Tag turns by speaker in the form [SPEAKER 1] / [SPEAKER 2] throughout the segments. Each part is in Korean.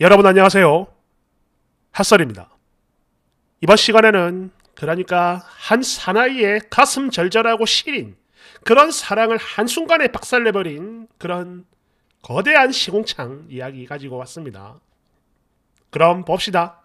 [SPEAKER 1] 여러분 안녕하세요. 핫설입니다. 이번 시간에는 그러니까 한 사나이의 가슴 절절하고 시린 그런 사랑을 한순간에 박살내버린 그런 거대한 시공창 이야기 가지고 왔습니다. 그럼 봅시다.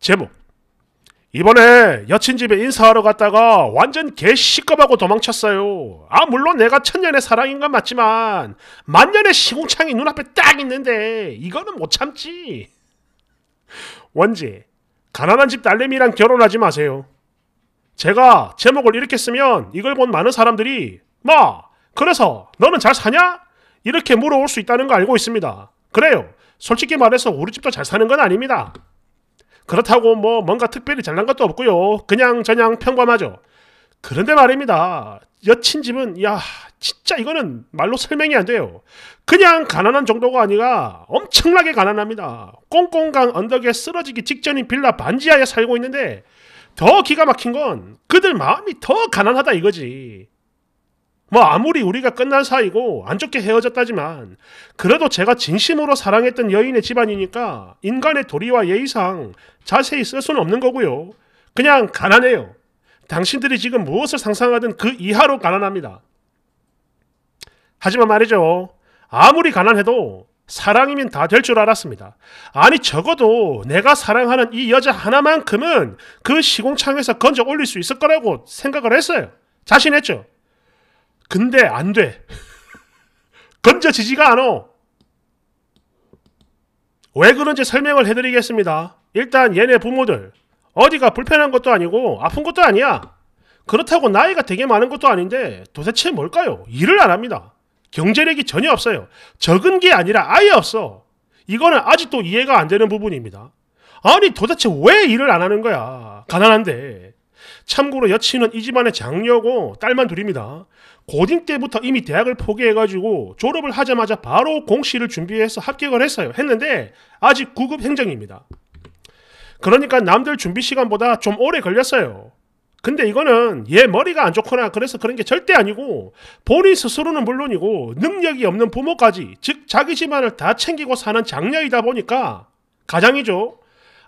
[SPEAKER 1] 제목 이번에 여친 집에 인사하러 갔다가 완전 개시겁하고 도망쳤어요. 아 물론 내가 천년의 사랑인 건 맞지만 만년의 시궁창이 눈앞에 딱 있는데 이거는 못 참지. 원지 가난한 집 딸내미랑 결혼하지 마세요. 제가 제목을 이렇게 쓰면 이걸 본 많은 사람들이 마 뭐, 그래서 너는 잘 사냐? 이렇게 물어올 수 있다는 거 알고 있습니다. 그래요. 솔직히 말해서 우리 집도 잘 사는 건 아닙니다. 그렇다고 뭐 뭔가 특별히 잘난 것도 없고요. 그냥 저냥 평범하죠. 그런데 말입니다. 여친 집은 야 진짜 이거는 말로 설명이 안 돼요. 그냥 가난한 정도가 아니라 엄청나게 가난합니다. 꽁꽁강 언덕에 쓰러지기 직전인 빌라 반지하에 살고 있는데 더 기가 막힌 건 그들 마음이 더 가난하다 이거지. 뭐 아무리 우리가 끝난 사이고 안 좋게 헤어졌다지만 그래도 제가 진심으로 사랑했던 여인의 집안이니까 인간의 도리와 예의상 자세히 쓸 수는 없는 거고요. 그냥 가난해요. 당신들이 지금 무엇을 상상하든 그 이하로 가난합니다. 하지만 말이죠. 아무리 가난해도 사랑이면 다 될 줄 알았습니다. 아니 적어도 내가 사랑하는 이 여자 하나만큼은 그 시공창에서 건져 올릴 수 있을 거라고 생각을 했어요. 자신했죠. 근데 안 돼. 건져지지가 않아. 왜 그런지 설명을 해드리겠습니다. 일단 얘네 부모들 어디가 불편한 것도 아니고 아픈 것도 아니야. 그렇다고 나이가 되게 많은 것도 아닌데 도대체 뭘까요? 일을 안 합니다. 경제력이 전혀 없어요. 적은 게 아니라 아예 없어. 이거는 아직도 이해가 안 되는 부분입니다. 아니 도대체 왜 일을 안 하는 거야? 가난한데. 참고로 여친은 이 집안의 장녀고 딸만 둘입니다. 고딩 때부터 이미 대학을 포기해가지고 졸업을 하자마자 바로 공시를 준비해서 합격을 했어요. 했는데 아직 구급 행정입니다. 그러니까 남들 준비 시간보다 좀 오래 걸렸어요. 근데 이거는 얘 머리가 안 좋거나 그래서 그런 게 절대 아니고 본인 스스로는 물론이고 능력이 없는 부모까지 즉 자기 집안을 다 챙기고 사는 장녀이다 보니까 가장이죠.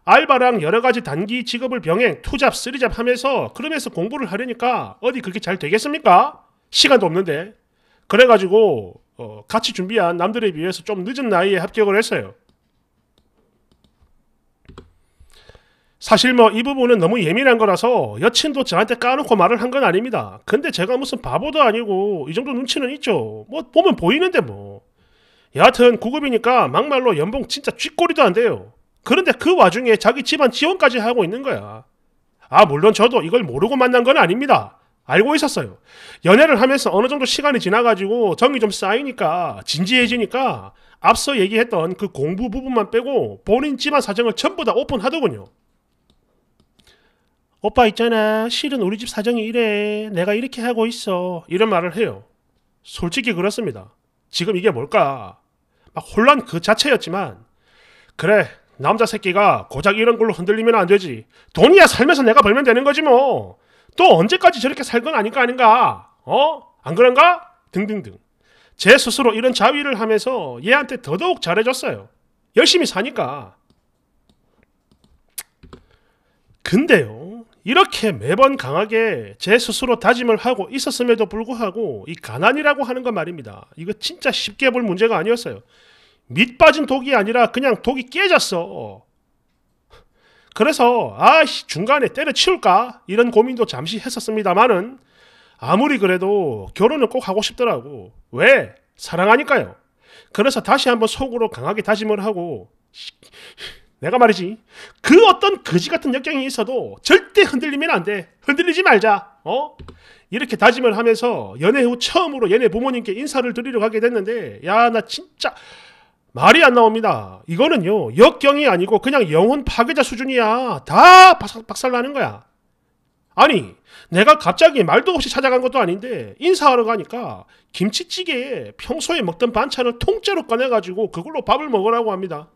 [SPEAKER 1] 알바랑 여러 가지 단기 직업을 병행 투잡 쓰리잡 하면서 그러면서 공부를 하려니까 어디 그렇게 잘 되겠습니까? 시간도 없는데 그래가지고 어, 같이 준비한 남들에 비해서 좀 늦은 나이에 합격을 했어요. 사실 뭐 이 부분은 너무 예민한 거라서 여친도 저한테 까놓고 말을 한 건 아닙니다. 근데 제가 무슨 바보도 아니고 이 정도 눈치는 있죠. 뭐 보면 보이는데 뭐. 여하튼 구급이니까 막말로 연봉 진짜 쥐꼬리도 안 돼요. 그런데 그 와중에 자기 집안 지원까지 하고 있는 거야. 아, 물론 저도 이걸 모르고 만난 건 아닙니다. 알고 있었어요. 연애를 하면서 어느 정도 시간이 지나가지고 정이 좀 쌓이니까 진지해지니까 앞서 얘기했던 그 공부 부분만 빼고 본인 집안 사정을 전부 다 오픈하더군요. 오빠 있잖아. 실은 우리 집 사정이 이래. 내가 이렇게 하고 있어. 이런 말을 해요. 솔직히 그렇습니다. 지금 이게 뭘까? 막 혼란 그 자체였지만 그래 남자 새끼가 고작 이런 걸로 흔들리면 안 되지. 돈이야 살면서 내가 벌면 되는 거지 뭐. 또 언제까지 저렇게 살 건아닌가 아닌가? 어? 안 그런가? 등등등. 제 스스로 이런 자위를 하면서 얘한테 더더욱 잘해줬어요. 열심히 사니까. 근데요. 이렇게 매번 강하게 제 스스로 다짐을 하고 있었음에도 불구하고 이 가난이라고 하는 건 말입니다. 이거 진짜 쉽게 볼 문제가 아니었어요. 밑 빠진 독이 아니라 그냥 독이 깨졌어. 그래서 아 중간에 때려치울까 이런 고민도 잠시 했었습니다만은 아무리 그래도 결혼은 꼭 하고 싶더라고. 왜? 사랑하니까요. 그래서 다시 한번 속으로 강하게 다짐을 하고 내가 말이지 그 어떤 거지 같은 역경이 있어도 절대 흔들리면 안 돼. 흔들리지 말자. 어? 이렇게 다짐을 하면서 연애 후 처음으로 얘네 부모님께 인사를 드리러 가게 됐는데 야 나 진짜 말이 안 나옵니다. 이거는요, 역경이 아니고 그냥 영혼 파괴자 수준이야. 다 박살, 나는 거야. 아니, 내가 갑자기 말도 없이 찾아간 것도 아닌데, 인사하러 가니까 김치찌개에 평소에 먹던 반찬을 통째로 꺼내가지고 그걸로 밥을 먹으라고 합니다.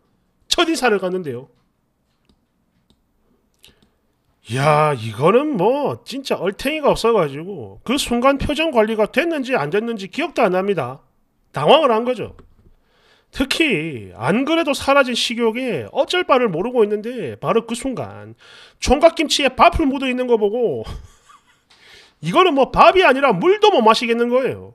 [SPEAKER 1] 첫 인사를 갔는데요. 야, 이거는 뭐, 진짜 얼탱이가 없어가지고, 그 순간 표정 관리가 됐는지 안 됐는지 기억도 안 납니다. 당황을 한 거죠. 특히 안 그래도 사라진 식욕에 어쩔 바를 모르고 있는데 바로 그 순간 총각김치에 밥을 묻어 있는 거 보고 이거는 뭐 밥이 아니라 물도 못 마시겠는 거예요.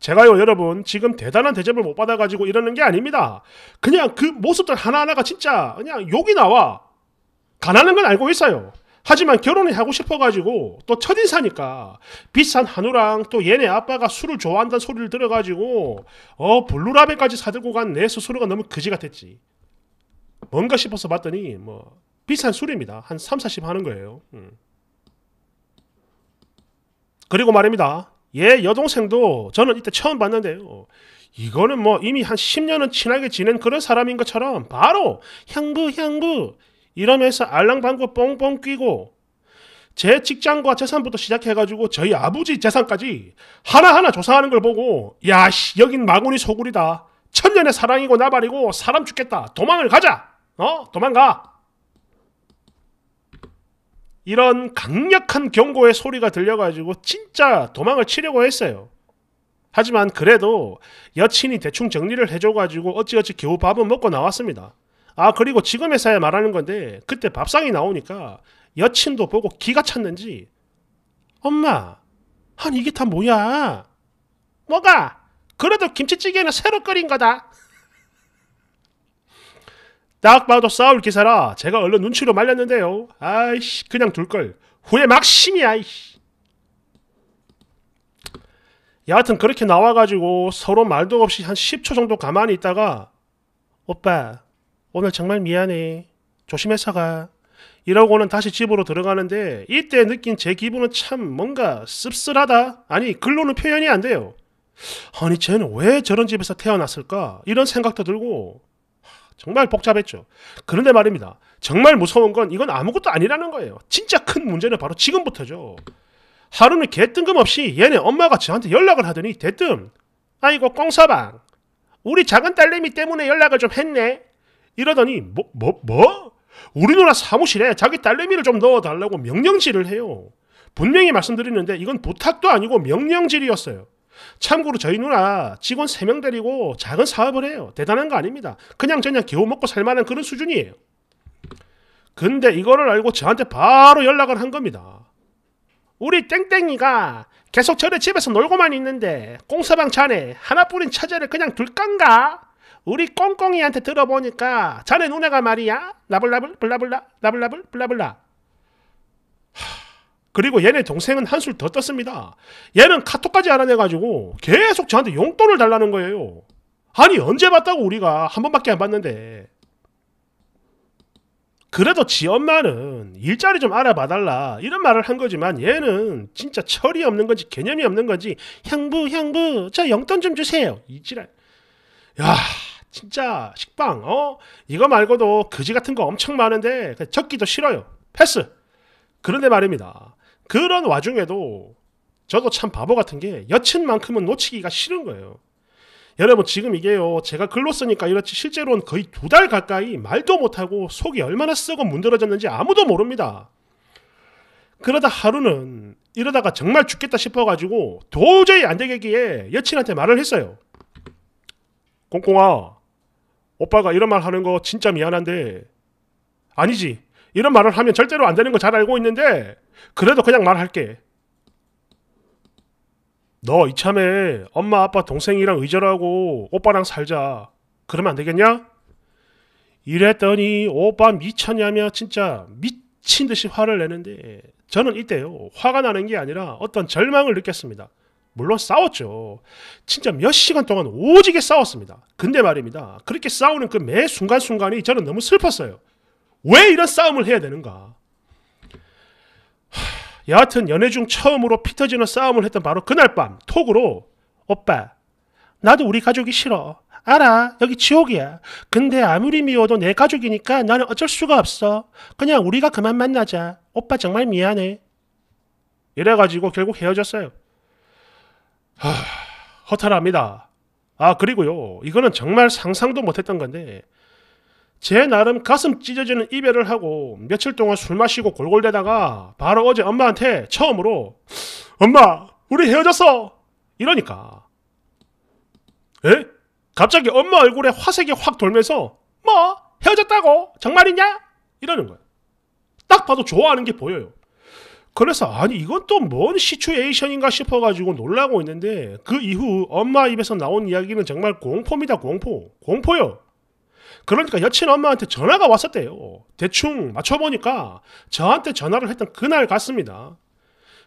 [SPEAKER 1] 제가요 여러분 지금 대단한 대접을 못 받아가지고 이러는 게 아닙니다. 그냥 그 모습들 하나하나가 진짜 그냥 욕이 나와. 가난한 건 알고 있어요. 하지만 결혼을 하고 싶어가지고 또 첫인사니까 비싼 한우랑 또 얘네 아빠가 술을 좋아한다는 소리를 들어가지고 어 블루라벨까지 사들고 간 내 스스로가 너무 거지 같았지. 뭔가 싶어서 봤더니 뭐 비싼 술입니다. 한 3, 40 하는 거예요. 음. 그리고 말입니다. 얘 여동생도 저는 이때 처음 봤는데요. 이거는 뭐 이미 한 10년은 친하게 지낸 그런 사람인 것처럼 바로 향부 향부 이러면서 알랑방구 뻥뻥 끼고 제 직장과 재산부터 시작해가지고 저희 아버지 재산까지 하나하나 조사하는 걸 보고 야씨 여긴 마구니 소굴이다 천년의 사랑이고 나발이고 사람 죽겠다 도망을 가자 어 도망가 이런 강력한 경고의 소리가 들려가지고 진짜 도망을 치려고 했어요 하지만 그래도 여친이 대충 정리를 해줘가지고 어찌어찌 겨우 밥은 먹고 나왔습니다 아 그리고 지금 회사에 말하는 건데 그때 밥상이 나오니까 여친도 보고 기가 찼는지 엄마 한 이게 다 뭐야 뭐가 그래도 김치찌개는 새로 끓인 거다 딱 봐도 싸울 기사라 제가 얼른 눈치로 말렸는데요 아이씨 그냥 둘걸 후회 막심이야 이씨 여하튼 그렇게 나와가지고 서로 말도 없이 한 10초 정도 가만히 있다가 오빠 오늘 정말 미안해. 조심해서 가. 이러고는 다시 집으로 들어가는데 이때 느낀 제 기분은 참 뭔가 씁쓸하다. 아니 글로는 표현이 안 돼요. 아니 쟤는 왜 저런 집에서 태어났을까? 이런 생각도 들고 정말 복잡했죠. 그런데 말입니다. 정말 무서운 건 이건 아무것도 아니라는 거예요. 진짜 큰 문제는 바로 지금부터죠. 하루는 개뜬금없이 얘네 엄마가 저한테 연락을 하더니 대뜸 아이고 꽁서방 우리 작은 딸내미 때문에 연락을 좀 했네. 이러더니 뭐 뭐, 뭐? 우리 누나 사무실에 자기 딸내미를 좀 넣어달라고 명령질을 해요. 분명히 말씀드리는데 이건 부탁도 아니고 명령질이었어요. 참고로 저희 누나 직원 3명 데리고 작은 사업을 해요. 대단한 거 아닙니다. 그냥 저냥 겨우 먹고 살만한 그런 수준이에요. 근데 이거를 알고 저한테 바로 연락을 한 겁니다. 우리 땡땡이가 계속 저래 집에서 놀고만 있는데 공사방 자네 하나뿐인 차제를 그냥 둘 건가? 우리 꽁꽁이한테 들어보니까 자네 누나가 말이야 라블라블 블라블라 라블라블 블라블라 그리고 얘네 동생은 한술 더 떴습니다 얘는 카톡까지 알아내가지고 계속 저한테 용돈을 달라는 거예요 아니 언제 봤다고 우리가 한 번밖에 안 봤는데 그래도 지 엄마는 일자리 좀 알아봐달라 이런 말을 한 거지만 얘는 진짜 철이 없는 건지 개념이 없는 건지 향부 향부 저용돈좀 주세요 이지랄 야 진짜 식빵 어 이거 말고도 그지 같은 거 엄청 많은데 그 적기도 싫어요 패스 그런데 말입니다 그런 와중에도 저도 참 바보 같은 게 여친만큼은 놓치기가 싫은 거예요 여러분 지금 이게요 제가 글로 쓰니까 이렇지 실제로는 거의 두 달 가까이 말도 못하고 속이 얼마나 쓰고 문드러졌는지 아무도 모릅니다 그러다 하루는 이러다가 정말 죽겠다 싶어가지고 도저히 안 되겠기에 여친한테 말을 했어요. 꽁꽁아, 오빠가 이런 말 하는 거 진짜 미안한데 아니지 이런 말을 하면 절대로 안 되는 거 잘 알고 있는데 그래도 그냥 말할게 너 이참에 엄마 아빠 동생이랑 의절하고 오빠랑 살자 그러면 안 되겠냐? 이랬더니 오빠 미쳤냐며 진짜 미친 듯이 화를 내는데 저는 이때요 화가 나는 게 아니라 어떤 절망을 느꼈습니다 물론 싸웠죠. 진짜 몇 시간 동안 오지게 싸웠습니다. 근데 말입니다. 그렇게 싸우는 그 매 순간순간이 저는 너무 슬펐어요. 왜 이런 싸움을 해야 되는가? 여하튼 연애 중 처음으로 피터지는 싸움을 했던 바로 그날 밤 톡으로 오빠 나도 우리 가족이 싫어. 알아. 여기 지옥이야. 근데 아무리 미워도 내 가족이니까 나는 어쩔 수가 없어. 그냥 우리가 그만 만나자. 오빠 정말 미안해. 이래가지고 결국 헤어졌어요. 하, 허탈합니다. 아 그리고요 이거는 정말 상상도 못했던 건데 제 나름 가슴 찢어지는 이별을 하고 며칠 동안 술 마시고 골골대다가 바로 어제 엄마한테 처음으로 엄마 우리 헤어졌어 이러니까 에? 갑자기 엄마 얼굴에 화색이 확 돌면서 뭐 헤어졌다고 정말이냐 이러는 거야 딱 봐도 좋아하는 게 보여요 그래서 아니 이건 또 뭔 시츄에이션인가 싶어가지고 놀라고 있는데 그 이후 엄마 입에서 나온 이야기는 정말 공포입니다 공포 공포요 그러니까 여친 엄마한테 전화가 왔었대요 대충 맞춰보니까 저한테 전화를 했던 그날 같습니다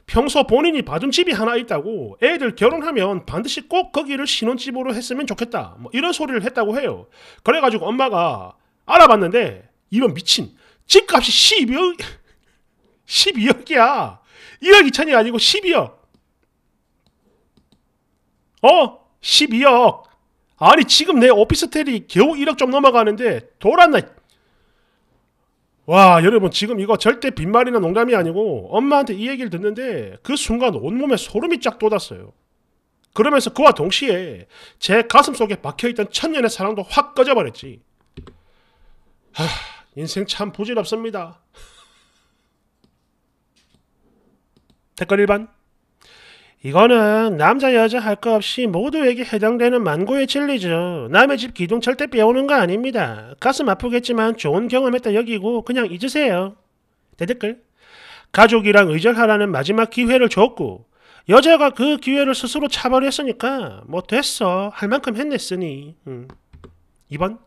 [SPEAKER 1] 평소 본인이 봐준 집이 하나 있다고 애들 결혼하면 반드시 꼭 거기를 신혼집으로 했으면 좋겠다 뭐 이런 소리를 했다고 해요 그래가지고 엄마가 알아봤는데 이런 미친 집값이 12억 12억이야. 2억 2천이 아니고 12억. 어? 12억. 아니 지금 내 오피스텔이 겨우 1억 좀 넘어가는데 돌았나? 와 여러분 지금 이거 절대 빈말이나 농담이 아니고 엄마한테 이 얘기를 듣는데 그 순간 온몸에 소름이 쫙 돋았어요. 그러면서 그와 동시에 제 가슴 속에 박혀있던 천년의 사랑도 확 꺼져버렸지. 하, 인생 참 부질없습니다. 댓글 1번 이거는 남자 여자 할것 없이 모두에게 해당되는 만고의 진리죠. 남의 집 기둥 절대 빼오는 거 아닙니다. 가슴 아프겠지만 좋은 경험했다 여기고 그냥 잊으세요. 대댓글 가족이랑 의절하라는 마지막 기회를 줬고 여자가 그 기회를 스스로 차버렸으니까 뭐 됐어 할 만큼 했냈으니 음. 2번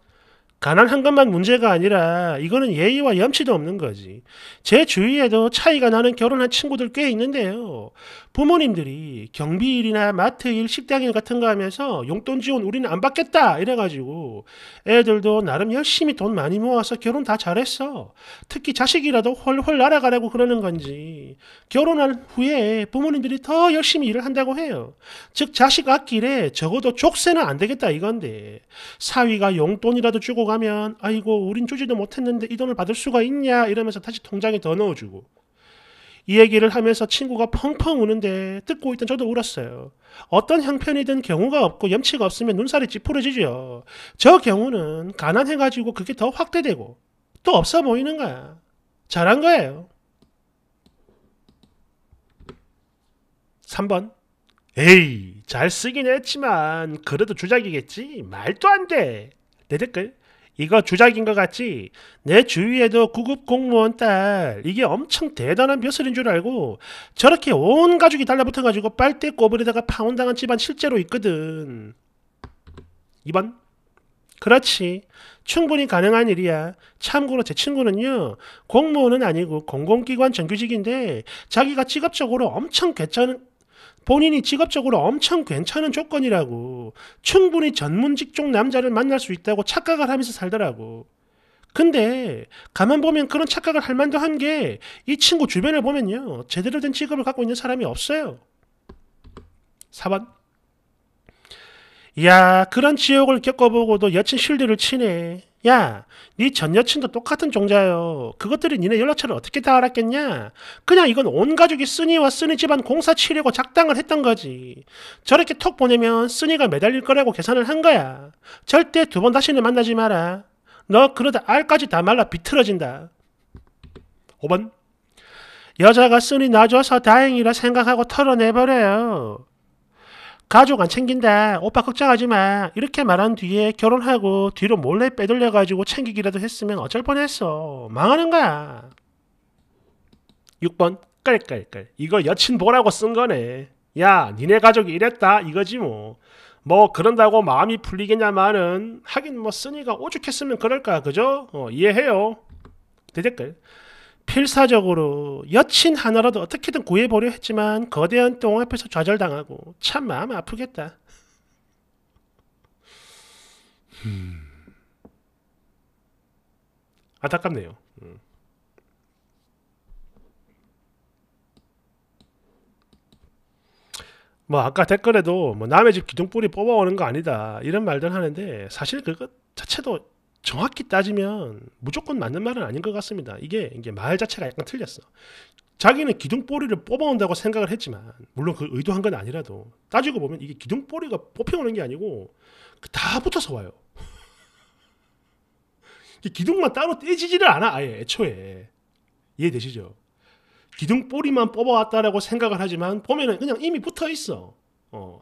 [SPEAKER 1] 가난한 것만 문제가 아니라 이거는 예의와 염치도 없는 거지. 제 주위에도 차이가 나는 결혼한 친구들 꽤 있는데요. 부모님들이 경비일이나 마트일, 식당일 같은 거 하면서 용돈 지원 우리는 안 받겠다 이래가지고 애들도 나름 열심히 돈 많이 모아서 결혼 다 잘했어. 특히 자식이라도 훨훨 날아가라고 그러는 건지 결혼한 후에 부모님들이 더 열심히 일을 한다고 해요. 즉 자식 앞길에 적어도 족쇄는 안 되겠다 이건데 사위가 용돈이라도 주고 가면 아이고 우린 주지도 못했는데 이 돈을 받을 수가 있냐 이러면서 다시 통장에 더 넣어주고 이 얘기를 하면서 친구가 펑펑 우는데 듣고 있던 저도 울었어요. 어떤 형편이든 경우가 없고 염치가 없으면 눈살이 찌푸려지죠. 저 경우는 가난해가지고 그게 더 확대되고 또 없어 보이는 거야. 잘한 거예요. 3번 에이 잘 쓰긴 했지만 그래도 주작이겠지 말도 안돼내 댓글 이거 주작인 것 같지? 내 주위에도 구급 공무원 딸 이게 엄청 대단한 벼슬인 줄 알고 저렇게 온 가족이 달라붙어가지고 빨대 꼬부리다가 파혼당한 집안 실제로 있거든. 2번 그렇지. 충분히 가능한 일이야. 참고로 제 친구는요, 공무원은 아니고 공공기관 정규직인데, 자기가 직업적으로 엄청 괜찮은, 본인이 직업적으로 엄청 괜찮은 조건이라고 충분히 전문 직종 남자를 만날 수 있다고 착각을 하면서 살더라고. 근데 가만 보면 그런 착각을 할 만도 한 게 이 친구 주변을 보면요. 제대로 된 직업을 갖고 있는 사람이 없어요. 4번. 야, 그런 지옥을 겪어보고도 여친 실드를 치네. 야, 네 전 여친도 똑같은 종자요. 그것들이 니네 연락처를 어떻게 다 알았겠냐? 그냥 이건 온 가족이 쓰니와 쓰니 집안 공사 치려고 작당을 했던 거지. 저렇게 톡 보내면 쓰니가 매달릴 거라고 계산을 한 거야. 절대 두 번 다시는 만나지 마라. 너 그러다 알까지 다 말라 비틀어진다. 5번 여자가 쓰니 놔줘서 다행이라 생각하고 털어내버려요. 가족 안 챙긴다. 오빠 걱정하지 마. 이렇게 말한 뒤에 결혼하고 뒤로 몰래 빼돌려가지고 챙기기라도 했으면 어쩔 뻔했어. 망하는 거야. 6번 깔깔깔. 이거 여친 보라고 쓴 거네. 야 니네 가족이 이랬다 이거지 뭐. 뭐 그런다고 마음이 풀리겠냐마는 하긴 뭐 쓰니가 오죽했으면 그럴까 그죠? 어, 이해해요. 대댓글. 필사적으로 여친 하나라도 어떻게든 구해보려 했지만 거대한 똥 앞에서 좌절당하고 참 마음 아프겠다. 음. 안타깝네요. 음. 뭐 아까 댓글에도 뭐 남의 집 기둥뿌리 뽑아오는 거 아니다 이런 말들 하는데 사실 그것 자체도 정확히 따지면 무조건 맞는 말은 아닌 것 같습니다. 이게 이게 말 자체가 약간 틀렸어. 자기는 기둥뿌리를 뽑아온다고 생각을 했지만 물론 그 의도한 건 아니라도 따지고 보면 이게 기둥뿌리가 뽑혀오는 게 아니고 그 다 붙어서 와요. 기둥만 따로 떼지지를 않아 아예 애초에 이해되시죠? 기둥뿌리만 뽑아왔다라고 생각을 하지만 보면은 그냥 이미 붙어 있어. 어.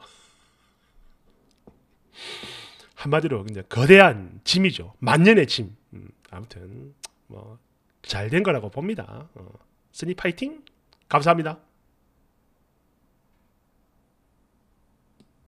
[SPEAKER 1] 한마디로 그냥 거대한 짐이죠. 만년의 짐. 음, 아무튼 뭐 잘 된 거라고 봅니다. 어. 스니 파이팅. 감사합니다.